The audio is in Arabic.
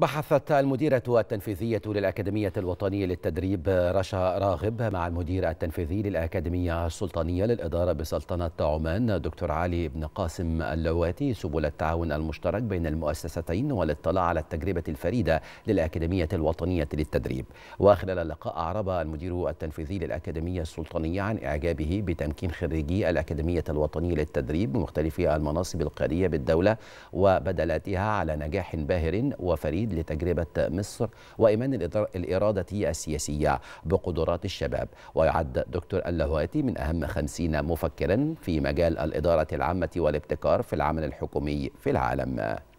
بحثت المديرة التنفيذية للأكاديمية الوطنية للتدريب رشا راغب مع المدير التنفيذي للأكاديمية السلطانية للإدارة بسلطنة عمان دكتور علي بن قاسم اللواتي سبل التعاون المشترك بين المؤسستين والاطلاع على التجربة الفريدة للأكاديمية الوطنية للتدريب وخلال اللقاء أعرب المدير التنفيذي للأكاديمية السلطانية عن إعجابه بتمكين خريجي الأكاديمية الوطنية للتدريب بمختلف المناصب القيادية بالدولة وبدلاتها على نجاح باهر وفريد الجديد لتجربة مصر وإيمان الإرادة السياسية بقدرات الشباب ويعد دكتور اللهواتي من أهم خمسين مفكرا في مجال الإدارة العامة والابتكار في العمل الحكومي في العالم